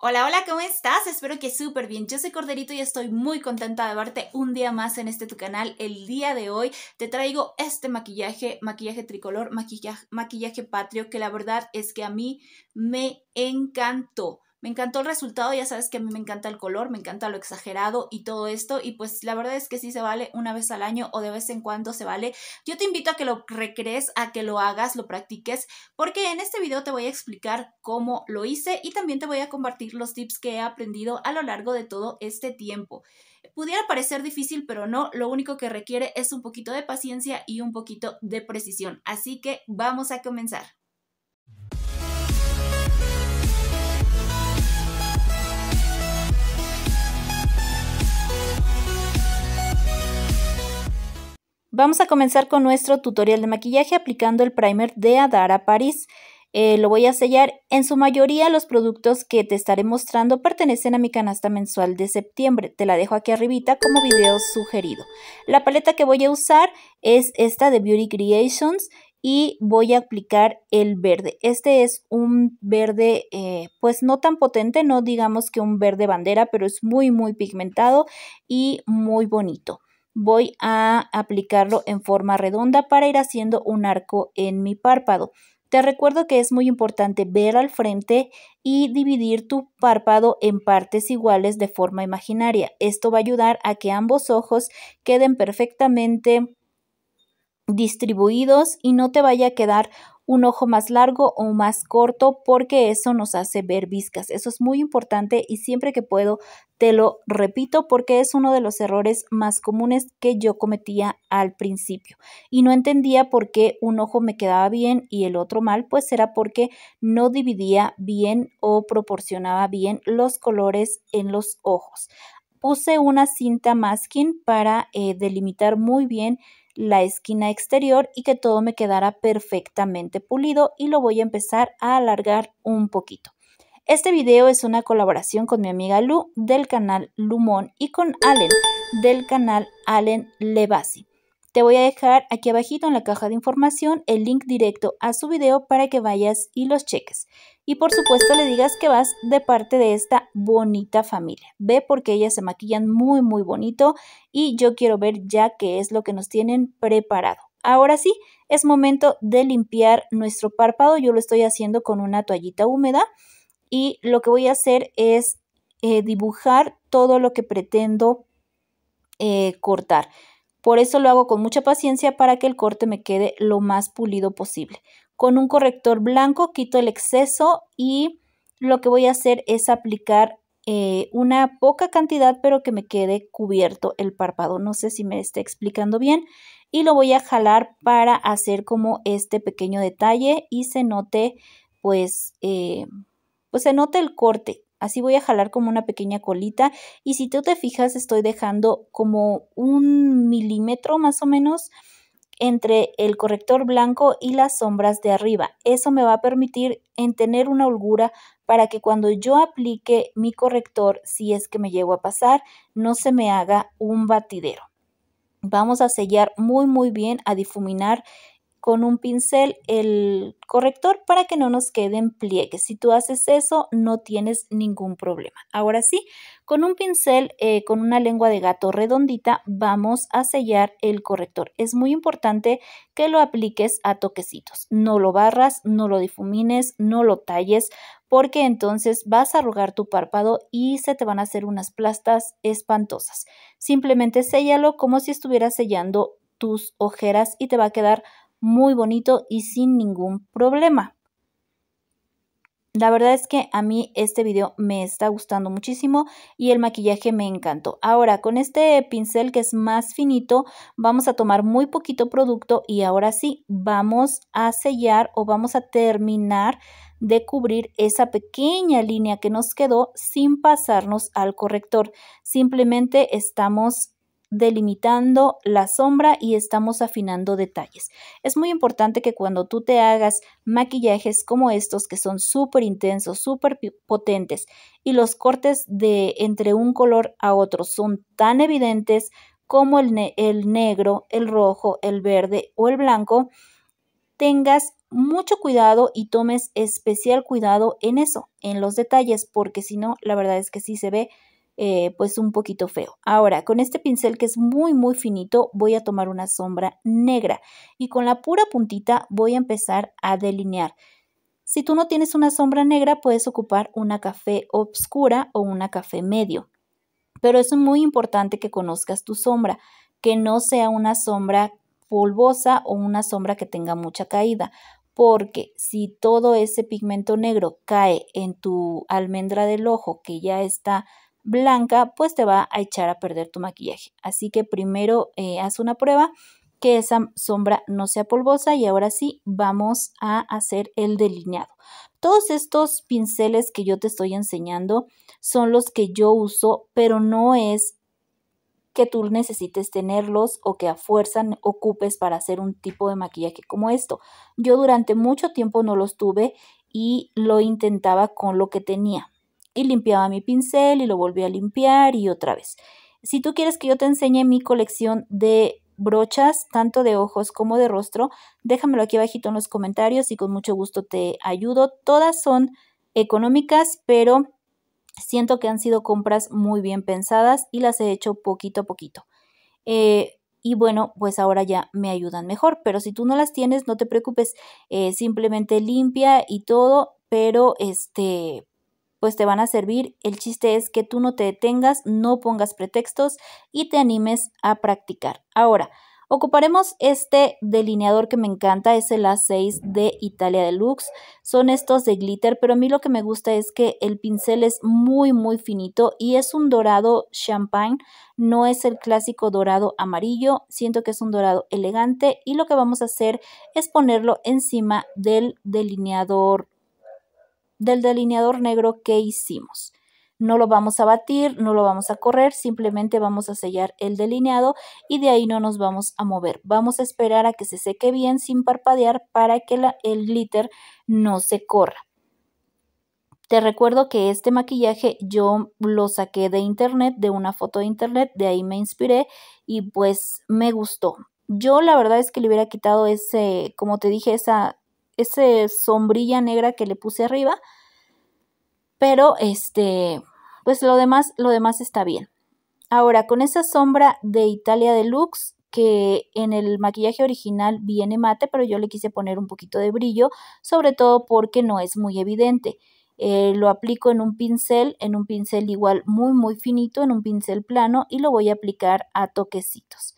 Hola, hola, ¿cómo estás? Espero que súper bien. Yo soy Corderito y estoy muy contenta de verte un día más en este tu canal. El día de hoy te traigo este maquillaje, maquillaje tricolor, maquillaje, maquillaje patrio, que la verdad es que a mí me encantó. Me encantó el resultado, ya sabes que a mí me encanta el color, me encanta lo exagerado y todo esto. Y pues la verdad es que sí se vale una vez al año o de vez en cuando se vale. Yo te invito a que lo recrees, a que lo hagas, lo practiques, porque en este video te voy a explicar cómo lo hice y también te voy a compartir los tips que he aprendido a lo largo de todo este tiempo. Pudiera parecer difícil, pero no, lo único que requiere es un poquito de paciencia y un poquito de precisión. Así que vamos a comenzar. Vamos a comenzar con nuestro tutorial de maquillaje aplicando el primer de Adara Paris. Eh, lo voy a sellar. En su mayoría los productos que te estaré mostrando pertenecen a mi canasta mensual de septiembre. Te la dejo aquí arribita como video sugerido. La paleta que voy a usar es esta de Beauty Creations y voy a aplicar el verde. Este es un verde eh, pues no tan potente, no digamos que un verde bandera, pero es muy muy pigmentado y muy bonito voy a aplicarlo en forma redonda para ir haciendo un arco en mi párpado. Te recuerdo que es muy importante ver al frente y dividir tu párpado en partes iguales de forma imaginaria. Esto va a ayudar a que ambos ojos queden perfectamente distribuidos y no te vaya a quedar un ojo más largo o más corto porque eso nos hace ver viscas. Eso es muy importante y siempre que puedo te lo repito porque es uno de los errores más comunes que yo cometía al principio y no entendía por qué un ojo me quedaba bien y el otro mal, pues era porque no dividía bien o proporcionaba bien los colores en los ojos. Puse una cinta masking para eh, delimitar muy bien la esquina exterior y que todo me quedara perfectamente pulido y lo voy a empezar a alargar un poquito. Este video es una colaboración con mi amiga Lu del canal Lumón y con Allen del canal Allen Levasi. Te voy a dejar aquí abajito en la caja de información el link directo a su video para que vayas y los cheques. Y por supuesto le digas que vas de parte de esta bonita familia. Ve porque ellas se maquillan muy muy bonito y yo quiero ver ya qué es lo que nos tienen preparado. Ahora sí, es momento de limpiar nuestro párpado. Yo lo estoy haciendo con una toallita húmeda y lo que voy a hacer es eh, dibujar todo lo que pretendo eh, cortar. Por eso lo hago con mucha paciencia para que el corte me quede lo más pulido posible. Con un corrector blanco quito el exceso y lo que voy a hacer es aplicar eh, una poca cantidad pero que me quede cubierto el párpado. No sé si me está explicando bien. Y lo voy a jalar para hacer como este pequeño detalle y se note pues, eh, pues se note el corte Así voy a jalar como una pequeña colita y si tú te fijas estoy dejando como un milímetro más o menos entre el corrector blanco y las sombras de arriba. Eso me va a permitir en tener una holgura para que cuando yo aplique mi corrector, si es que me llego a pasar, no se me haga un batidero. Vamos a sellar muy muy bien, a difuminar con un pincel el corrector para que no nos queden pliegues. Si tú haces eso, no tienes ningún problema. Ahora sí, con un pincel, eh, con una lengua de gato redondita, vamos a sellar el corrector. Es muy importante que lo apliques a toquecitos. No lo barras, no lo difumines, no lo talles, porque entonces vas a arrugar tu párpado y se te van a hacer unas plastas espantosas. Simplemente séllalo como si estuvieras sellando tus ojeras y te va a quedar muy bonito y sin ningún problema. La verdad es que a mí este video me está gustando muchísimo y el maquillaje me encantó. Ahora con este pincel que es más finito vamos a tomar muy poquito producto y ahora sí vamos a sellar o vamos a terminar de cubrir esa pequeña línea que nos quedó sin pasarnos al corrector. Simplemente estamos delimitando la sombra y estamos afinando detalles. Es muy importante que cuando tú te hagas maquillajes como estos que son súper intensos, súper potentes y los cortes de entre un color a otro son tan evidentes como el, el negro, el rojo, el verde o el blanco, tengas mucho cuidado y tomes especial cuidado en eso, en los detalles, porque si no, la verdad es que sí se ve eh, pues un poquito feo. Ahora, con este pincel que es muy, muy finito, voy a tomar una sombra negra y con la pura puntita voy a empezar a delinear. Si tú no tienes una sombra negra, puedes ocupar una café obscura o una café medio. Pero es muy importante que conozcas tu sombra, que no sea una sombra polvosa o una sombra que tenga mucha caída, porque si todo ese pigmento negro cae en tu almendra del ojo que ya está blanca, pues te va a echar a perder tu maquillaje. Así que primero eh, haz una prueba que esa sombra no sea polvosa y ahora sí vamos a hacer el delineado. Todos estos pinceles que yo te estoy enseñando son los que yo uso, pero no es que tú necesites tenerlos o que a fuerza ocupes para hacer un tipo de maquillaje como esto. Yo durante mucho tiempo no los tuve y lo intentaba con lo que tenía y limpiaba mi pincel y lo volví a limpiar y otra vez. Si tú quieres que yo te enseñe mi colección de brochas, tanto de ojos como de rostro, déjamelo aquí abajito en los comentarios y con mucho gusto te ayudo. Todas son económicas, pero siento que han sido compras muy bien pensadas y las he hecho poquito a poquito. Eh, y bueno, pues ahora ya me ayudan mejor, pero si tú no las tienes, no te preocupes, eh, simplemente limpia y todo, pero este, pues te van a servir. El chiste es que tú no te detengas, no pongas pretextos y te animes a practicar. Ahora, Ocuparemos este delineador que me encanta, es el A6 de Italia Deluxe. Son estos de glitter, pero a mí lo que me gusta es que el pincel es muy muy finito y es un dorado champagne, no es el clásico dorado amarillo, siento que es un dorado elegante y lo que vamos a hacer es ponerlo encima del delineador del delineador negro que hicimos. No lo vamos a batir, no lo vamos a correr, simplemente vamos a sellar el delineado y de ahí no nos vamos a mover. Vamos a esperar a que se seque bien sin parpadear para que el glitter no se corra. Te recuerdo que este maquillaje yo lo saqué de internet, de una foto de internet, de ahí me inspiré y pues me gustó. Yo la verdad es que le hubiera quitado ese, como te dije, esa ese sombrilla negra que le puse arriba. Pero este, pues lo demás, lo demás está bien. Ahora, con esa sombra de Italia Deluxe, que en el maquillaje original viene mate, pero yo le quise poner un poquito de brillo, sobre todo porque no es muy evidente. Eh, lo aplico en un pincel, en un pincel igual muy muy finito, en un pincel plano y lo voy a aplicar a toquecitos.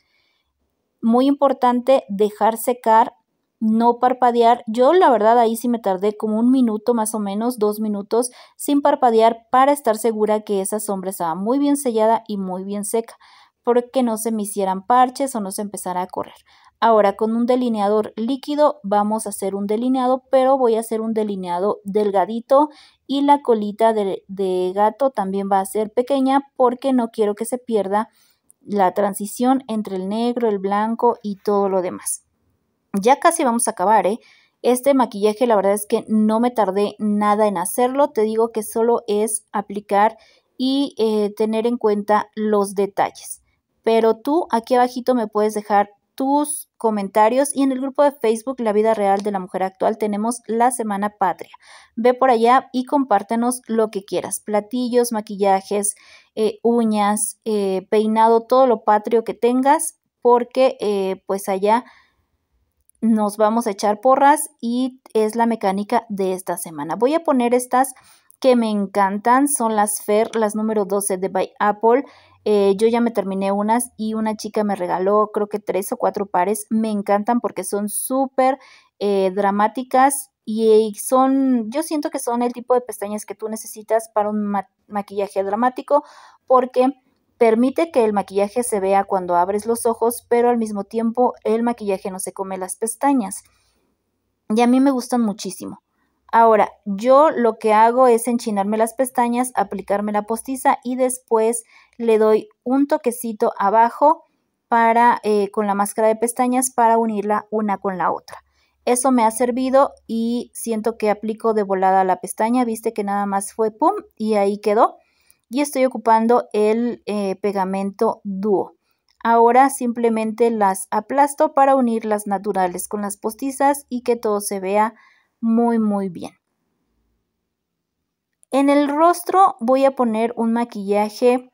Muy importante dejar secar no parpadear. Yo la verdad ahí sí me tardé como un minuto más o menos, dos minutos sin parpadear para estar segura que esa sombra estaba muy bien sellada y muy bien seca, porque no se me hicieran parches o no se empezara a correr. Ahora con un delineador líquido vamos a hacer un delineado, pero voy a hacer un delineado delgadito y la colita de, de gato también va a ser pequeña porque no quiero que se pierda la transición entre el negro, el blanco y todo lo demás. Ya casi vamos a acabar, ¿eh? Este maquillaje la verdad es que no me tardé nada en hacerlo, te digo que solo es aplicar y eh, tener en cuenta los detalles. Pero tú aquí abajito me puedes dejar tus comentarios y en el grupo de Facebook La Vida Real de la Mujer Actual tenemos la Semana Patria. Ve por allá y compártenos lo que quieras, platillos, maquillajes, eh, uñas, eh, peinado, todo lo patrio que tengas, porque pues allá nos vamos a echar porras y es la mecánica de esta semana. Voy a poner estas que me encantan, son las Fer, las número 12 de By Apple. Eh, yo ya me terminé unas y una chica me regaló creo que tres o cuatro pares. Me encantan porque son súper eh, dramáticas y son, yo siento que son el tipo de pestañas que tú necesitas para un maquillaje dramático porque Permite que el maquillaje se vea cuando abres los ojos, pero al mismo tiempo el maquillaje no se come las pestañas. Y a mí me gustan muchísimo. Ahora, yo lo que hago es enchinarme las pestañas, aplicarme la postiza y después le doy un toquecito abajo para, eh, con la máscara de pestañas para unirla una con la otra. Eso me ha servido y siento que aplico de volada la pestaña, viste que nada más fue pum y ahí quedó y estoy ocupando el eh, pegamento dúo. Ahora simplemente las aplasto para unir las naturales con las postizas y que todo se vea muy muy bien. En el rostro voy a poner un maquillaje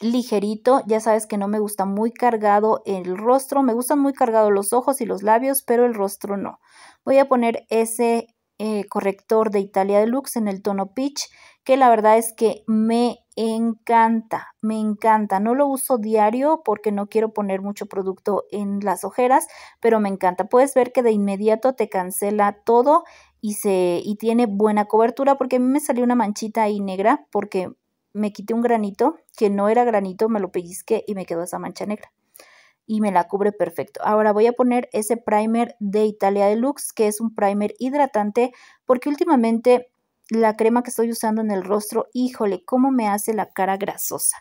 ligerito, ya sabes que no me gusta muy cargado el rostro, me gustan muy cargados los ojos y los labios, pero el rostro no. Voy a poner ese eh, corrector de Italia Deluxe en el tono Peach, que la verdad es que me encanta, me encanta. No lo uso diario porque no quiero poner mucho producto en las ojeras, pero me encanta. Puedes ver que de inmediato te cancela todo y, se, y tiene buena cobertura porque a mí me salió una manchita ahí negra porque me quité un granito que no era granito, me lo pellizqué y me quedó esa mancha negra y me la cubre perfecto. Ahora voy a poner ese primer de Italia Deluxe, que es un primer hidratante, porque últimamente la crema que estoy usando en el rostro, híjole, cómo me hace la cara grasosa.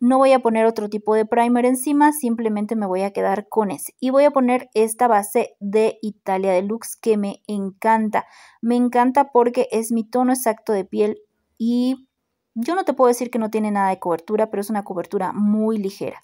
No voy a poner otro tipo de primer encima, simplemente me voy a quedar con ese. Y voy a poner esta base de Italia Deluxe que me encanta. Me encanta porque es mi tono exacto de piel y yo no te puedo decir que no tiene nada de cobertura, pero es una cobertura muy ligera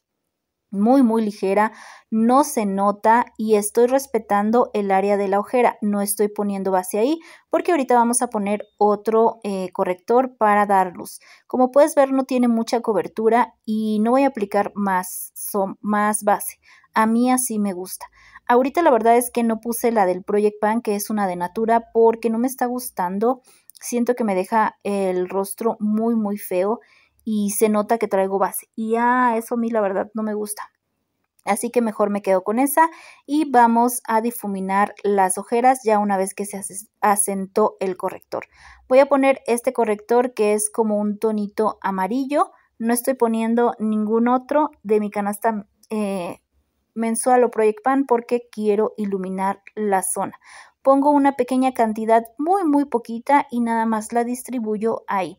muy muy ligera, no se nota y estoy respetando el área de la ojera, no estoy poniendo base ahí porque ahorita vamos a poner otro eh, corrector para dar luz. Como puedes ver no tiene mucha cobertura y no voy a aplicar más, más base, a mí así me gusta. Ahorita la verdad es que no puse la del Project Pan que es una de Natura porque no me está gustando, siento que me deja el rostro muy muy feo y se nota que traigo base. Y ah, eso a mí la verdad no me gusta. Así que mejor me quedo con esa y vamos a difuminar las ojeras ya una vez que se asentó el corrector. Voy a poner este corrector que es como un tonito amarillo. No estoy poniendo ningún otro de mi canasta eh, mensual o Project Pan porque quiero iluminar la zona. Pongo una pequeña cantidad, muy muy poquita y nada más la distribuyo ahí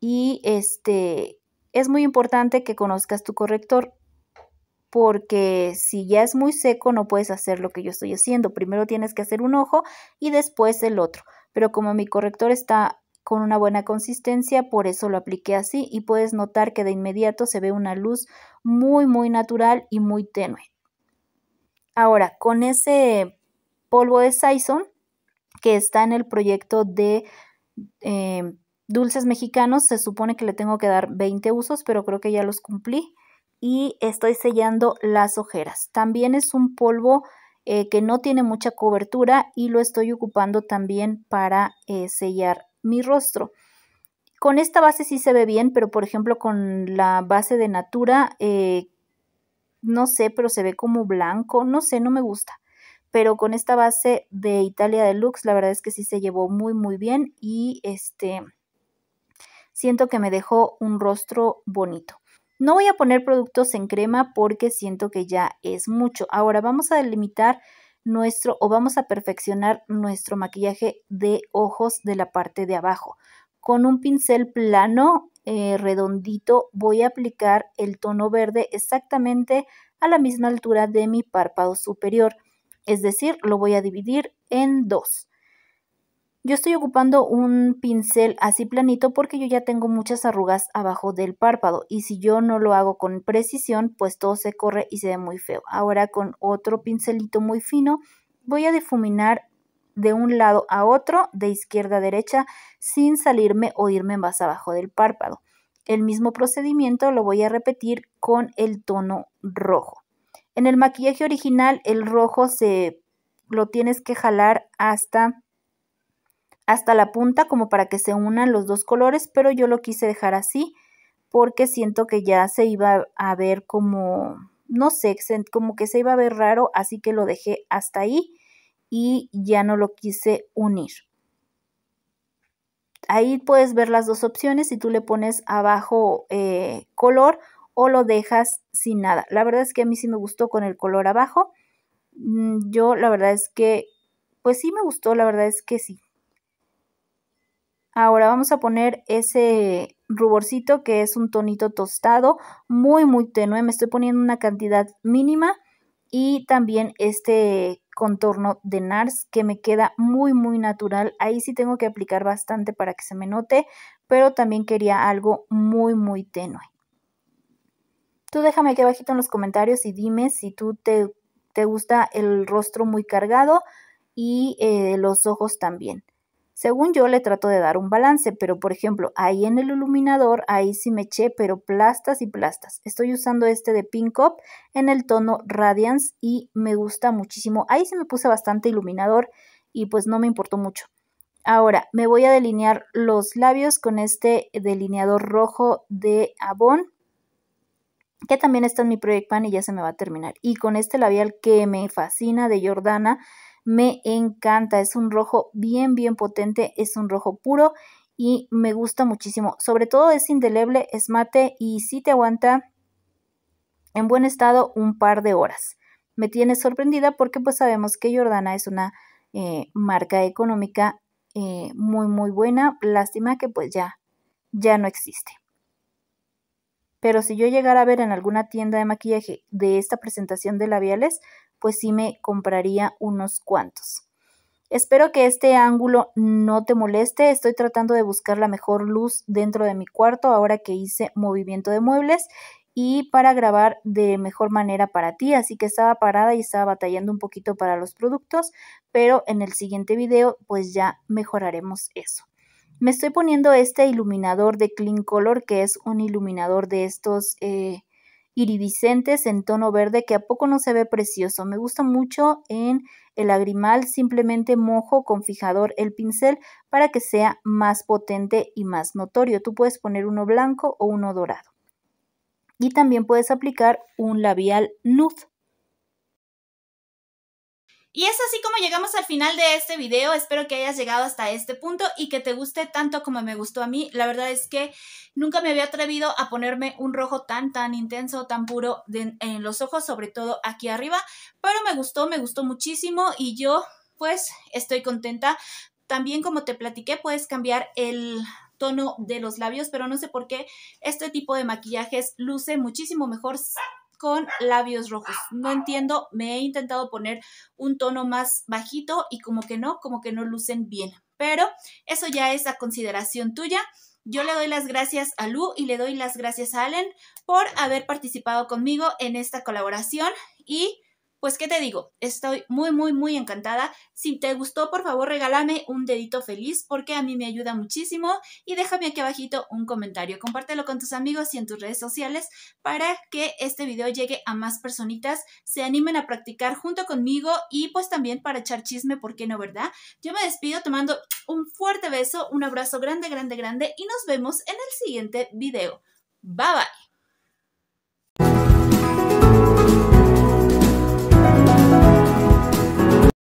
y este, es muy importante que conozcas tu corrector porque si ya es muy seco no puedes hacer lo que yo estoy haciendo. Primero tienes que hacer un ojo y después el otro. Pero como mi corrector está con una buena consistencia, por eso lo apliqué así y puedes notar que de inmediato se ve una luz muy muy natural y muy tenue. Ahora, con ese polvo de Sison que está en el proyecto de eh, dulces mexicanos se supone que le tengo que dar 20 usos, pero creo que ya los cumplí. Y estoy sellando las ojeras. También es un polvo eh, que no tiene mucha cobertura y lo estoy ocupando también para eh, sellar mi rostro. Con esta base sí se ve bien, pero por ejemplo con la base de Natura, eh, no sé, pero se ve como blanco, no sé, no me gusta pero con esta base de Italia Deluxe, la verdad es que sí se llevó muy, muy bien y este, siento que me dejó un rostro bonito. No voy a poner productos en crema porque siento que ya es mucho. Ahora vamos a delimitar nuestro o vamos a perfeccionar nuestro maquillaje de ojos de la parte de abajo. Con un pincel plano eh, redondito voy a aplicar el tono verde exactamente a la misma altura de mi párpado superior. Es decir, lo voy a dividir en dos. Yo estoy ocupando un pincel así planito porque yo ya tengo muchas arrugas abajo del párpado y si yo no lo hago con precisión, pues todo se corre y se ve muy feo. Ahora con otro pincelito muy fino voy a difuminar de un lado a otro, de izquierda a derecha, sin salirme o irme más abajo del párpado. El mismo procedimiento lo voy a repetir con el tono rojo. En el maquillaje original el rojo se lo tienes que jalar hasta hasta la punta como para que se unan los dos colores, pero yo lo quise dejar así porque siento que ya se iba a ver como, no sé, como que se iba a ver raro, así que lo dejé hasta ahí y ya no lo quise unir. Ahí puedes ver las dos opciones, si tú le pones abajo eh, color o lo dejas sin nada. La verdad es que a mí sí me gustó con el color abajo. Mm, yo la verdad es que, pues sí me gustó, la verdad es que sí. Ahora vamos a poner ese ruborcito que es un tonito tostado, muy muy tenue, me estoy poniendo una cantidad mínima y también este contorno de NARS que me queda muy muy natural, ahí sí tengo que aplicar bastante para que se me note, pero también quería algo muy muy tenue. Tú déjame aquí abajito en los comentarios y dime si tú te, te gusta el rostro muy cargado y eh, los ojos también. Según yo le trato de dar un balance, pero por ejemplo, ahí en el iluminador, ahí sí me eché, pero plastas y plastas. Estoy usando este de Pink Up en el tono Radiance y me gusta muchísimo. Ahí se me puse bastante iluminador y pues no me importó mucho. Ahora me voy a delinear los labios con este delineador rojo de Avon, que también está en mi Project Pan y ya se me va a terminar. Y con este labial que me fascina de Jordana, me encanta. Es un rojo bien, bien potente, es un rojo puro y me gusta muchísimo. Sobre todo es indeleble, es mate y sí te aguanta en buen estado un par de horas. Me tiene sorprendida porque pues sabemos que Jordana es una eh, marca económica eh, muy, muy buena. Lástima que pues ya, ya no existe. Pero si yo llegara a ver en alguna tienda de maquillaje de esta presentación de labiales, pues sí me compraría unos cuantos. Espero que este ángulo no te moleste. Estoy tratando de buscar la mejor luz dentro de mi cuarto ahora que hice movimiento de muebles y para grabar de mejor manera para ti. Así que estaba parada y estaba batallando un poquito para los productos, pero en el siguiente video pues ya mejoraremos eso me estoy poniendo este iluminador de Clean Color, que es un iluminador de estos eh, iridiscentes en tono verde, que a poco no se ve precioso. Me gusta mucho en el lagrimal, simplemente mojo con fijador el pincel para que sea más potente y más notorio. Tú puedes poner uno blanco o uno dorado. Y también puedes aplicar un labial nude. Y es así como llegamos al final de este video. Espero que hayas llegado hasta este punto y que te guste tanto como me gustó a mí. La verdad es que nunca me había atrevido a ponerme un rojo tan, tan intenso, tan puro en los ojos, sobre todo aquí arriba. Pero me gustó, me gustó muchísimo y yo pues estoy contenta. También como te platiqué, puedes cambiar el tono de los labios, pero no sé por qué este tipo de maquillajes luce muchísimo mejor con labios rojos. No entiendo, me he intentado poner un tono más bajito y como que no, como que no lucen bien. Pero eso ya es la consideración tuya. Yo le doy las gracias a Lu y le doy las gracias a Allen por haber participado conmigo en esta colaboración y pues, ¿qué te digo? Estoy muy, muy, muy encantada. Si te gustó, por favor, regálame un dedito feliz porque a mí me ayuda muchísimo y déjame aquí abajito un comentario. Compártelo con tus amigos y en tus redes sociales para que este video llegue a más personitas, se animen a practicar junto conmigo y pues también para echar chisme, ¿por qué no, verdad? Yo me despido tomando un fuerte beso, un abrazo grande, grande, grande y nos vemos en el siguiente video. Bye bye.